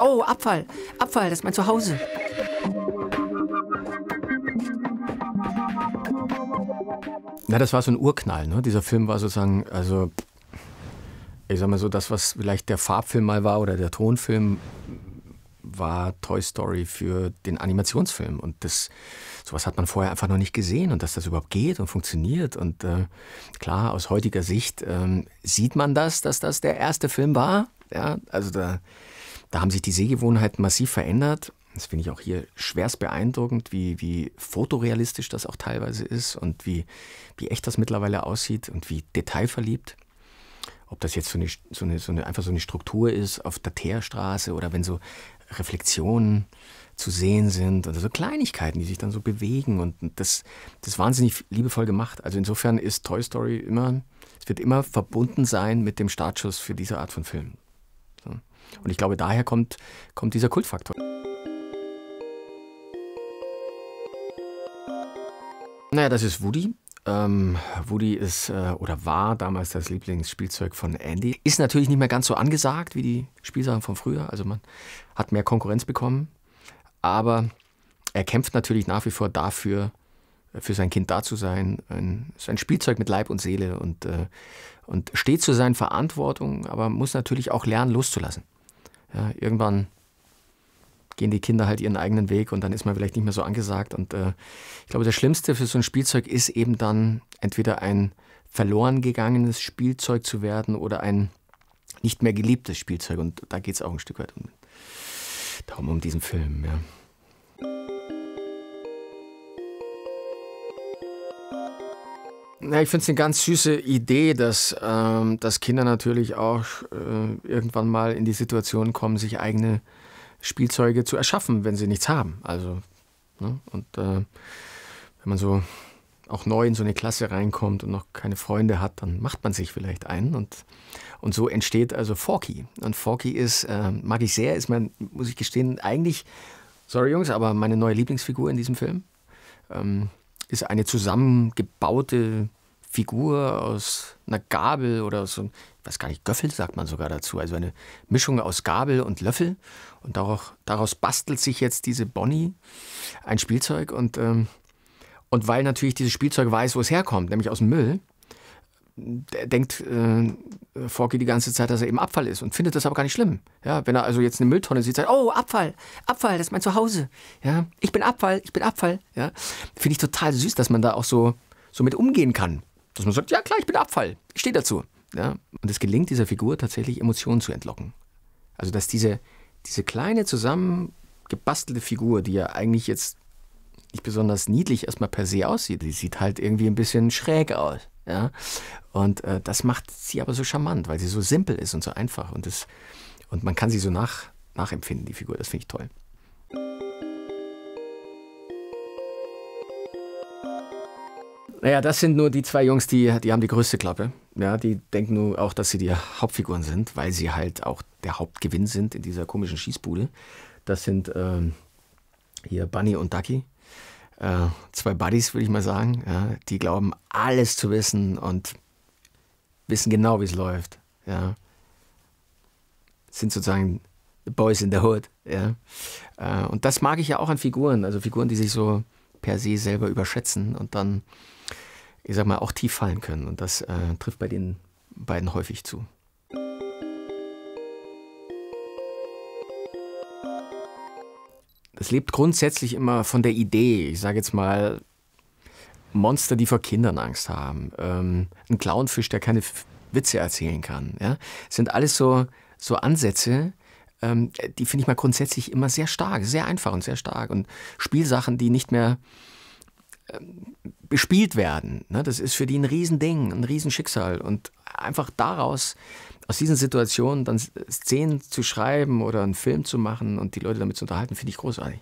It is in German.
Oh, Abfall. Abfall, das ist mein Zuhause. Na, das war so ein Urknall. Ne? Dieser Film war sozusagen, also ich sag mal so, das, was vielleicht der Farbfilm mal war oder der Tonfilm, war Toy Story für den Animationsfilm. Und das, sowas hat man vorher einfach noch nicht gesehen und dass das überhaupt geht und funktioniert. Und äh, klar, aus heutiger Sicht äh, sieht man das, dass das der erste Film war. Ja, also da da haben sich die Sehgewohnheiten massiv verändert. Das finde ich auch hier schwerst beeindruckend, wie, wie fotorealistisch das auch teilweise ist und wie, wie echt das mittlerweile aussieht und wie detailverliebt. Ob das jetzt so eine, so eine, so eine, einfach so eine Struktur ist auf der Teerstraße oder wenn so Reflexionen zu sehen sind oder so Kleinigkeiten, die sich dann so bewegen und das, das ist wahnsinnig liebevoll gemacht. Also insofern ist Toy Story immer, es wird immer verbunden sein mit dem Startschuss für diese Art von Film. Und ich glaube, daher kommt, kommt dieser Kultfaktor. Naja, das ist Woody. Ähm, Woody ist äh, oder war damals das Lieblingsspielzeug von Andy. Ist natürlich nicht mehr ganz so angesagt wie die Spielsachen von früher. Also man hat mehr Konkurrenz bekommen. Aber er kämpft natürlich nach wie vor dafür, für sein Kind da zu sein, ein, ist ein Spielzeug mit Leib und Seele und, äh, und steht zu seinen Verantwortungen, aber muss natürlich auch lernen, loszulassen. Ja, irgendwann gehen die Kinder halt ihren eigenen Weg und dann ist man vielleicht nicht mehr so angesagt. Und äh, ich glaube, das Schlimmste für so ein Spielzeug ist eben dann entweder ein verloren gegangenes Spielzeug zu werden oder ein nicht mehr geliebtes Spielzeug. Und da geht es auch ein Stück weit um, darum, um diesen Film. Ja. Ja, ich finde es eine ganz süße Idee, dass, ähm, dass Kinder natürlich auch äh, irgendwann mal in die Situation kommen, sich eigene Spielzeuge zu erschaffen, wenn sie nichts haben. Also, ne? Und äh, wenn man so auch neu in so eine Klasse reinkommt und noch keine Freunde hat, dann macht man sich vielleicht einen. Und, und so entsteht also Forky. Und Forky ist, äh, mag ich sehr, ist mein, muss ich gestehen, eigentlich, sorry Jungs, aber meine neue Lieblingsfigur in diesem Film. Ähm, ist eine zusammengebaute Figur aus einer Gabel oder so, ich weiß gar nicht, Göffel sagt man sogar dazu, also eine Mischung aus Gabel und Löffel. Und daraus, daraus bastelt sich jetzt diese Bonnie ein Spielzeug. Und, ähm, und weil natürlich dieses Spielzeug weiß, wo es herkommt, nämlich aus dem Müll, denkt äh, Forky äh, die ganze Zeit, dass er eben Abfall ist und findet das aber gar nicht schlimm. Ja, wenn er also jetzt eine Mülltonne sieht, sagt, oh, Abfall, Abfall, das ist mein Zuhause. Ja, ich bin Abfall, ich bin Abfall. Ja, finde ich total süß, dass man da auch so, so mit umgehen kann. Dass man sagt, ja klar, ich bin Abfall, ich stehe dazu. Ja, und es gelingt dieser Figur tatsächlich, Emotionen zu entlocken. Also, dass diese, diese kleine zusammengebastelte Figur, die ja eigentlich jetzt nicht besonders niedlich erstmal per se aussieht, die sieht halt irgendwie ein bisschen schräg aus. Ja? Und äh, das macht sie aber so charmant, weil sie so simpel ist und so einfach. Und, das, und man kann sie so nach, nachempfinden, die Figur. Das finde ich toll. Naja, das sind nur die zwei Jungs, die, die haben die größte Klappe. Ja, die denken nur auch, dass sie die Hauptfiguren sind, weil sie halt auch der Hauptgewinn sind in dieser komischen Schießbude. Das sind ähm, hier Bunny und Ducky äh, zwei Buddies, würde ich mal sagen, ja, die glauben, alles zu wissen und wissen genau, wie es läuft. Ja. Sind sozusagen the Boys in the Hood. Ja. Äh, und das mag ich ja auch an Figuren, also Figuren, die sich so per se selber überschätzen und dann, ich sag mal, auch tief fallen können. Und das äh, trifft bei den beiden häufig zu. Das lebt grundsätzlich immer von der Idee. Ich sage jetzt mal, Monster, die vor Kindern Angst haben. Ähm, ein Clownfisch, der keine F Witze erzählen kann. Ja? Das sind alles so, so Ansätze, ähm, die finde ich mal grundsätzlich immer sehr stark, sehr einfach und sehr stark. Und Spielsachen, die nicht mehr bespielt werden. Ne? Das ist für die ein Riesending, ein Riesenschicksal. Und einfach daraus, aus diesen Situationen, dann Szenen zu schreiben oder einen Film zu machen und die Leute damit zu unterhalten, finde ich großartig.